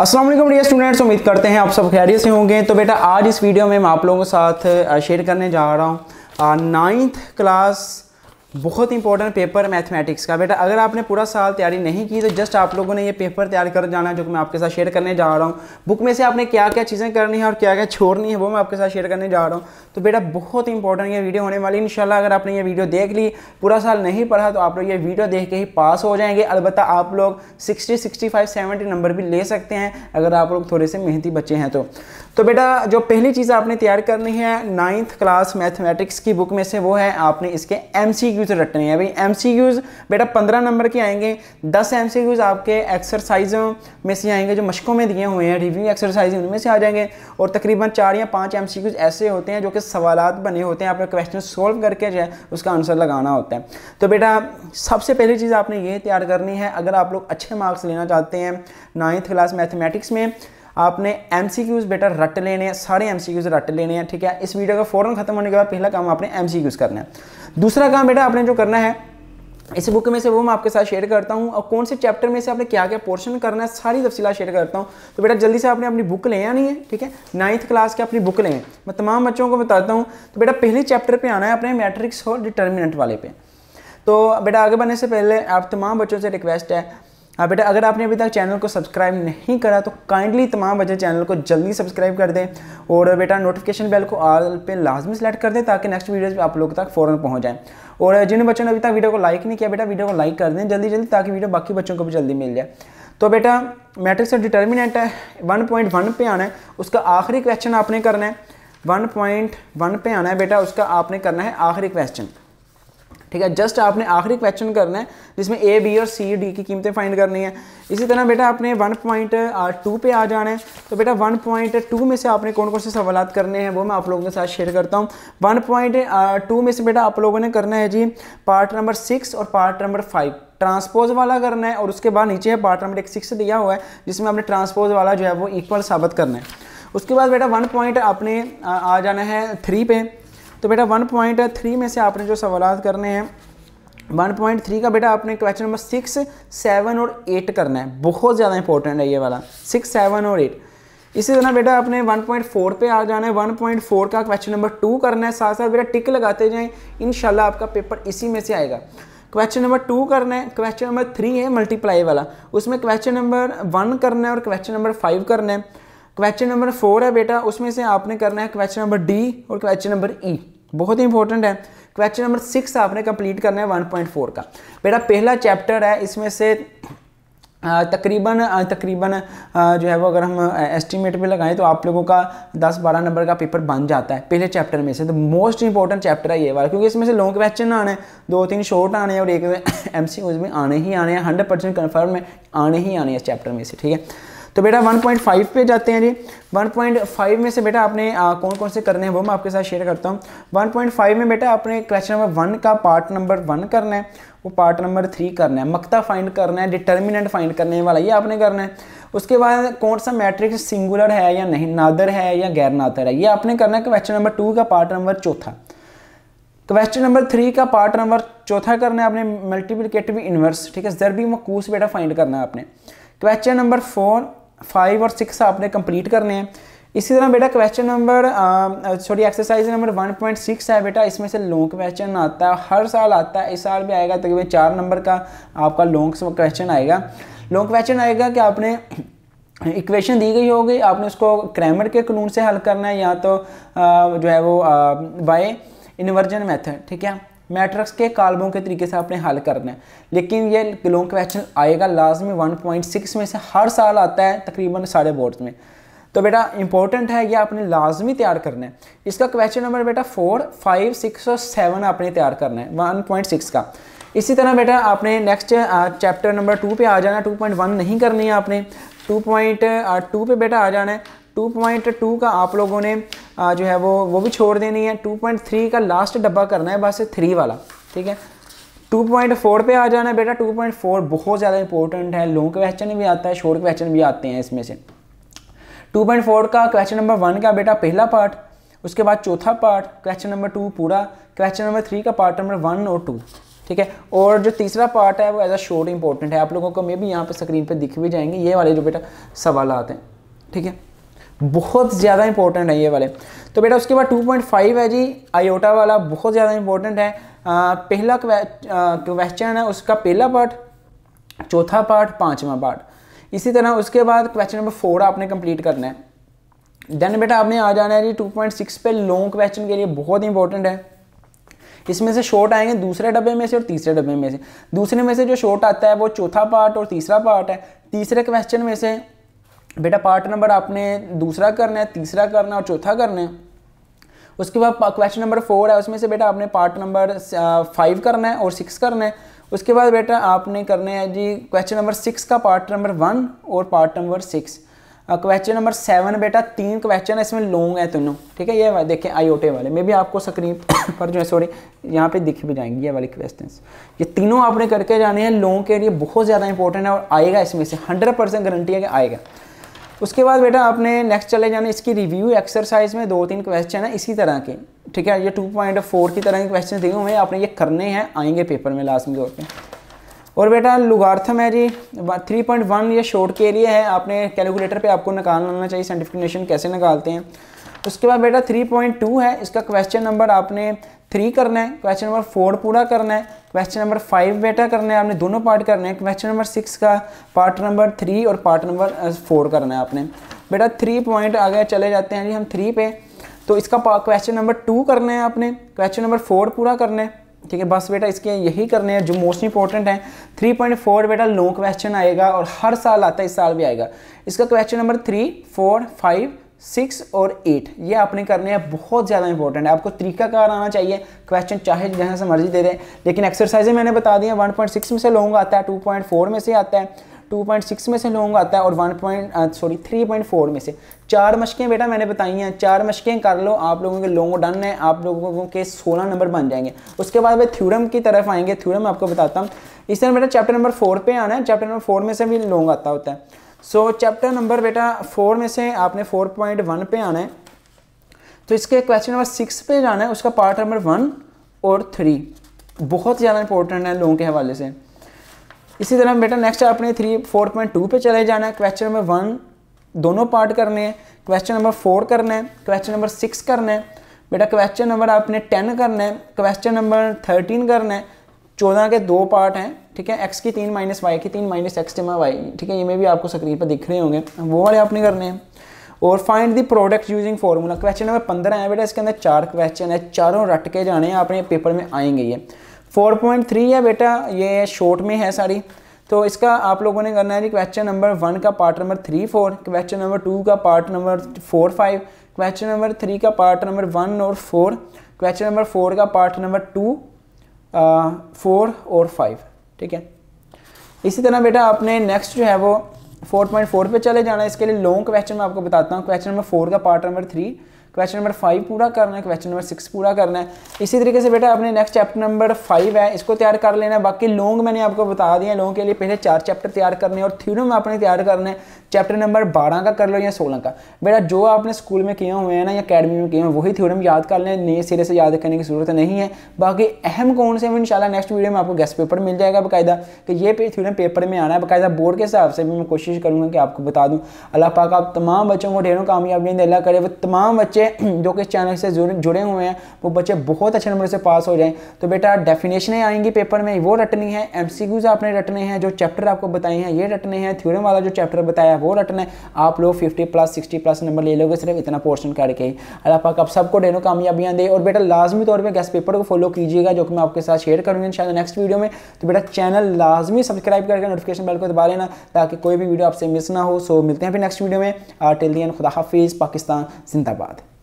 Aslam dear students उम्मीद करते हैं आप सब खैरियत से होंगे तो बेटा आज इस वीडियो में मैं आप लोगों के साथ शेयर करने जा रहा हूँ नाइन्थ क्लास बहुत इंपॉर्टेंट पेपर मैथमेटिक्स का बेटा अगर आपने पूरा साल तैयारी नहीं की तो जस्ट आप लोगों ने ये पेपर तैयार कर जाना है जो कि मैं आपके साथ शेयर करने जा रहा हूँ बुक में से आपने क्या क्या चीज़ें करनी है और क्या क्या छोड़नी है वो मैं आपके साथ शेयर करने जा रहा हूँ तो बेटा बहुत इंपॉर्टेंट ये वीडियो होने वाली है अगर आपने ये वीडियो देख ली पूरा साल नहीं पढ़ा तो आप लोग ये वीडियो देख के ही पास हो जाएंगे अलबत्त आप लोग sixty sixty five seventy number भी ले सकते हैं अगर आप लोग थोड़े से मेहनती बच्चे हैं तो तो बेटा जो पहली चीज़ आपने तैयार करनी है नाइन्थ क्लास मैथमेटिक्स की बुक में से वो है आपने इसके एम सी क्यूज़ रटने हैं भाई एम सी क्यूज़ बेटा पंद्रह नंबर के आएंगे दस एम सी क्यूज़ आपके एक्सरसाइजों में से आएंगे जो मशकों में दिए हुए हैं रिव्यू एक्सरसाइज उनमें से आ जाएंगे और तकरीबन चार या पाँच एम सी क्यूज़ ऐसे होते हैं जो कि सवाल बने होते हैं आपने क्वेश्चन सोल्व करके जो है उसका आंसर लगाना होता है तो बेटा सबसे पहली चीज़ आपने ये तैयार करनी है अगर आप लोग अच्छे मार्क्स लेना चाहते हैं नाइन्थ क्लास मैथमेटिक्स में आपने एम बेटा रट लेने हैं सारे एम रट लेने हैं ठीक है इस वीडियो का फ़ौरन खत्म होने के बाद पहला काम आपने एम करना है दूसरा काम बेटा आपने जो करना है इस बुक में से वो मैं आपके साथ शेयर करता हूँ और कौन से चैप्टर में से आपने क्या क्या पोर्शन करना है सारी तफसीला शेयर करता हूँ तो बेटा जल्दी से आपने अपनी बुक ले आनी है ठीक है नाइन्थ क्लास की अपनी बुक लें मैं तमाम बच्चों को बताता हूँ तो बेटा पहले चैप्टर पर आना है अपने मैट्रिक्स और डिटर्मिनेंट वाले पे तो बेटा आगे बढ़ने से पहले आप तमाम बच्चों से रिक्वेस्ट है हाँ बेटा अगर आपने अभी तक चैनल को सब्सक्राइब नहीं करा तो काइंडली तमाम बच्चे चैनल को जल्दी सब्सक्राइब कर दें और बेटा नोटिफिकेशन बेल को आल पे लाजमी सेलेक्ट कर दें ताकि नेक्स्ट वीडियोज़ आप लोगों तक फ़ौरन पहुँच जाएँ और जिन बच्चों ने अभी तक वीडियो को लाइक नहीं किया बेटा वीडियो को लाइक कर दें जल्दी जल्दी ताकि वीडियो बाकी बच्चों को भी जल्दी मिल जाए तो बेटा मैट्रिक्स का डिटर्मिनेंट है वन पॉइंट वन पे आना है उसका आखिरी क्वेश्चन आपने करना है वन पॉइंट वन पे आना है बेटा उसका आपने करना है आखिरी क्वेश्चन ठीक है जस्ट आपने आखिरी क्वेश्चन करना है जिसमें ए बी और सी डी की कीमतें फाइंड करनी है इसी तरह बेटा आपने वन पॉइंट टू पे आ जाना है तो बेटा वन पॉइंट टू में से आपने कौन कौन से सवाल करने हैं वो मैं आप लोगों के साथ शेयर करता हूँ वन पॉइंट टू में से बेटा आप लोगों ने करना है जी पार्ट नंबर सिक्स और पार्ट नंबर फाइव ट्रांसपोज वाला करना है और उसके बाद नीचे है पार्ट नंबर एक सिक्स दिया हुआ है जिसमें आपने ट्रांसपोज वाला जो है वो इक्वल साबित करना है उसके बाद बेटा वन पॉइंट आपने आ जाना है थ्री पे तो बेटा वन पॉइंट थ्री में से आपने जो सवाल करने हैं वन पॉइंट थ्री का बेटा आपने क्वेश्चन नंबर सिक्स सेवन और एट करना है बहुत ज़्यादा इंपॉर्टेंट है ये वाला सिक्स सेवन और एट इसी तरह बेटा आपने 1.4 पे आ जाना है 1.4 का क्वेश्चन नंबर टू करना है साथ साथ बेटा टिक लगाते जाएं इन आपका पेपर इसी में से आएगा क्वेश्चन नंबर टू करना है क्वेश्चन नंबर थ्री है मल्टीप्लाई वाला उसमें क्वेश्चन नंबर वन करना है और क्वेश्चन नंबर फाइव करना है क्वेश्चन नंबर फोर है बेटा उसमें से आपने करना है क्वेश्चन नंबर डी और क्वेश्चन नंबर ई e. बहुत ही इंपॉर्टेंट है क्वेश्चन नंबर सिक्स आपने कंप्लीट करना है 1.4 का मेरा पहला चैप्टर है इसमें से तकरीबन तकरीबन जो है वो अगर हम एस्टीमेट पे लगाएं तो आप लोगों का 10-12 नंबर का पेपर बन जाता है पहले चैप्टर में से तो मोस्ट इंपॉर्टेंट चैप्टर है ये वाला क्योंकि इसमें से लॉन्ग क्वेश्चन आने हैं दो तीन शॉर्ट आने हैं और एक एम सी में आने ही आने हैं हंड्रेड परसेंट कन्फर्म है आने ही आने हैं इस चैप्टर में से ठीक है तो बेटा 1.5 पे जाते हैं जी 1.5 में से बेटा आपने आ, कौन कौन से करने हैं वो मैं आपके साथ शेयर करता हूँ 1.5 में बेटा आपने क्वेश्चन नंबर वन का पार्ट नंबर वन करना है वो पार्ट नंबर थ्री करना है मक्ता फाइंड करना है डिटर्मिनेंट फाइंड करने वाला ये आपने करना है उसके बाद कौन सा मैट्रिक्स सिंगुलर है या नहीं नादर है या गैर नादर है ये आपने करना है क्वेश्चन नंबर टू का पार्ट नंबर चौथा क्वेश्चन नंबर थ्री का पार्ट नंबर चौथा करना है आपने मल्टीप्लिकेटिव इनवर्स ठीक है जरबी मकूस बेटा फाइंड करना है आपने क्वेश्चन नंबर फोर फाइव और सिक्स आपने कंप्लीट करने हैं इसी तरह बेटा question number sorry exercise number one point six है बेटा इसमें से लॉन्ग क्वेश्चन आता है हर साल आता है इस साल भी आएगा तकरीबन तो चार नंबर का आपका लॉन्ग क्वेश्चन आएगा लॉन्ग क्वेश्चन आएगा कि आपने इक्वेशन दी गई होगी आपने उसको क्रैमर के कानून से हल करना है या तो आ, जो है वो बाय इन्वर्जन मैथड ठीक है मैट्रिक्स के कालबों के तरीके से आपने हल करना है लेकिन ये लॉन्ग क्वेश्चन आएगा लाजमी 1.6 में से हर साल आता है तकरीबन साढ़े बोर्ड में तो बेटा इंपॉर्टेंट है ये आपने लाजमी तैयार करना है इसका क्वेश्चन नंबर बेटा फोर फाइव सिक्स और सेवन आपने तैयार करना है वन पॉइंट सिक्स का इसी तरह बेटा आपने नेक्स्ट चैप्टर नंबर टू पर आ जाना टू पॉइंट वन नहीं करनी है आपने टू पॉइंट टू पे बेटा आ जाना है टू पॉइंट टू का आप लोगों ने जो है वो वो भी छोड़ देनी है 2.3 का लास्ट डब्बा करना है बस थ्री वाला ठीक है 2.4 पे आ जाना है बेटा 2.4 बहुत ज़्यादा इंपॉर्टेंट है लॉन्ग क्वेश्चन भी आता है शॉर्ट क्वेश्चन भी आते हैं इसमें से 2.4 का क्वेश्चन नंबर वन का बेटा पहला पार्ट उसके बाद चौथा पार्ट क्वेश्चन नंबर टू पूरा क्वेश्चन नंबर थ्री का पार्ट नंबर वन और टू ठीक है और जो तीसरा पार्ट है वो एज अ शॉर्ट इंपॉर्टेंट है आप लोगों को मे भी यहाँ पर स्क्रीन पर दिख भी जाएंगे ये वाले जो बेटा सवाल आते हैं ठीक है बहुत ज़्यादा इंपॉर्टेंट है ये वाले तो बेटा उसके बाद 2.5 है जी आयोटा वाला बहुत ज़्यादा इंपॉर्टेंट है आ, पहला क्वेश्चन है उसका पहला पार्ट चौथा पार्ट पाँचवा पार्ट इसी तरह उसके बाद क्वेश्चन नंबर फोर आपने कंप्लीट करना है देन बेटा आपने आ जाना है जी 2.6 पे लॉन्ग क्वेश्चन के लिए बहुत इंपॉर्टेंट है इसमें से शॉर्ट आएंगे दूसरे डब्बे में से और तीसरे डब्बे में से दूसरे में से जो शॉर्ट आता है वो चौथा पार्ट और तीसरा पार्ट है तीसरे क्वेश्चन में से बेटा पार्ट नंबर आपने दूसरा करना है तीसरा करना है और चौथा करना है उसके बाद क्वेश्चन नंबर फोर है उसमें से बेटा आपने पार्ट नंबर फाइव करना है और सिक्स करना है उसके बाद बेटा आपने करने है जी क्वेश्चन नंबर सिक्स का पार्ट नंबर वन और part number six question number seven बेटा तीन क्वेश्चन है इसमें लॉन्ग है तीनों ठीक है ये देखें आईओटे वाले मे भी आपको स्क्रीन पर जो है सॉरी यहाँ पे दिख भी जाएंगे ये वाले क्वेश्चन ये तीनों आपने करके जाने हैं लॉन्ग के लिए बहुत ज़्यादा इंपॉर्टेंट है और आएगा इसमें से हंड्रेड परसेंट गारंटी है कि आएगा उसके बाद बेटा आपने नेक्स्ट चले जाना इसकी रिव्यू एक्सरसाइज में दो तीन क्वेश्चन है इसी तरह के ठीक है ये टू पॉइंट फोर की तरह के क्वेश्चन दिए हुए हैं आपने ये करने हैं आएंगे पेपर में में तौर के और बेटा लुगार्थम है जी थ्री पॉइंट वन ये शॉर्ट के लिए है आपने कैलकुलेटर पे आपको निकाल लाना चाहिए साइंटिफिकेशन कैसे निकालते हैं उसके बाद बेटा थ्री पॉइंट टू है इसका क्वेश्चन नंबर आपने थ्री करना है क्वेश्चन नंबर फोर पूरा करना है क्वेश्चन नंबर फाइव बेटा करना है आपने दोनों पार्ट करने हैं क्वेश्चन नंबर सिक्स का पार्ट नंबर थ्री और पार्ट नंबर फोर करना है आपने बेटा थ्री पॉइंट आगे चले जाते हैं जी हम थ्री पे तो इसका क्वेश्चन नंबर टू करना है आपने क्वेश्चन नंबर फोर पूरा करना है ठीक है बस बेटा इसके यही करने हैं जो मोस्ट इंपॉर्टेंट है 3.4 बेटा लो क्वेश्चन आएगा और हर साल आता है इस साल भी आएगा इसका question number three four five six और एट ये आपने करने हैं बहुत ज़्यादा इंपॉर्टेंट है आपको तरीका कार आना चाहिए क्वेश्चन चाहे जहाँ से मर्जी दे दें लेकिन एक्सरसाइजें मैंने बता दी हैं सिक्स में से लॉन्ग आता है टू पॉइंट फोर में से आता है टू पॉइंट सिक्स में से लॉन्ग आता है और one point sorry three point four में से चार मशकें बेटा मैंने बताई हैं चार मशकें कर लो आप लोगों के लोगों डन है आप लोगों के सोलह नंबर बन जाएंगे उसके बाद मैं थ्यूरम की तरफ आएंगे थ्यूरम आपको बताता हूँ इस तरह बेटा चैप्टर नंबर फोर पर आना है चैप्टर नंबर फोर में से भी लॉन्ग आता होता है सो चैप्टर नंबर बेटा फोर में से आपने फोर पॉइंट वन पे आना है तो इसके क्वेश्चन नंबर सिक्स पे जाना है उसका पार्ट नंबर वन और थ्री बहुत ज़्यादा इंपॉर्टेंट है लोगों के हवाले से इसी तरह बेटा नेक्स्ट आपने थ्री फोर पॉइंट टू पर चले जाना है क्वेश्चन नंबर वन दोनों पार्ट करने हैं क्वेश्चन नंबर फोर करना है क्वेश्चन नंबर सिक्स करना है बेटा क्वेश्चन नंबर आपने टेन करना है क्वेश्चन नंबर थर्टीन करना है चौदह के दो पार्ट हैं ठीक है एक्स की तीन माइनस वाई की तीन माइनस एक्स टेमा वाई ठीक है ये में भी आपको स्क्रीन पर दिख रहे होंगे वो वाले आपने करने हैं और find the product using formula question number पंद्रह है बेटा इसके अंदर चार क्वेश्चन है चारों रट के जाने हैं आपने पेपर में आएंगे ये फोर पॉइंट थ्री है बेटा ये शॉर्ट में है सारी तो इसका आप लोगों ने करना है जी क्वेश्चन नंबर वन का part number three four question number two का part number four five question number three का पार्ट नंबर वन और फोर क्वेश्चन नंबर फोर का पार्ट नंबर टू फोर और फाइव ठीक है इसी तरह बेटा आपने नेक्स्ट जो है वो फोर पॉइंट फोर चले जाना इसके लिए लॉन्ग क्वेश्चन में आपको बताता हूँ क्वेश्चन नंबर फोर का part number three question number five पूरा करना है क्वेश्चन नंबर सिक्स पूरा करना है इसी तरीके से बेटा अपने नेक्स्ट चैप्टर नंबर फाइव है इसको तैयार कर लेना है बाकी लॉन्ग मैंने आपको बता दिया लॉन्ग के लिए पहले चार चैप्टर तैयार करने और थ्यूरम आपने तैयार करना है चैप्टर नंबर बारह का कर लो या सोलह का बेटा जो आपने स्कूल में किए हुए हैं ना या अकेडमी में किए हैं वही थ्योरम याद कर लें नए सिरे से याद करने की जरूरत नहीं है बाकी अहम कौन से इन नेक्स्ट वीडियो में आपको गेस्ट पेपर मिल जाएगा बाकायदा कि ये थ्योरम पेपर में आना है बाकायदा बोर्ड के हिसाब से भी मैं कोशिश करूँगा कि आपको बता दूँ अल्लाह पाक आप तमाम बच्चों को ढेरों कामयाबी अल्लाह करे वो तमाम बच्चे बच्चे जो कि इस चैनल से जुड़े हुए हैं वो बच्चे बहुत अच्छे नंबर से पास हो जाएं तो बेटा डेफिनेशनें आएंगी पेपर में वो रटनी है एम आपने रटने हैं जो चैप्टर आपको बताए हैं ये रटने हैं थ्योरम वाला जो चैप्टर बताया वो रटना है आप लोग fifty plus sixty plus number ले लोगे सिर्फ इतना पोर्शन करके ही अल्लाह पाक आप सबको डेनो कामयाबियाँ दे और बेटा लाजमी तौर पर गैस पेपर को फॉलो कीजिएगा जो कि मैं आपके साथ शेयर करूँगी शायद नेक्स्ट वीडियो में तो बेटा चैनल लाजमी सब्सक्राइब करके नोटिफिकेशन बेल को दबा लेना ताकि कोई भी वीडियो आपसे मिस ना हो सो मिलते हैं फिर नेक्स्ट वीडियो में टिल दिन खुदा हाफिज़ पाकिस्तान जिंदाबाद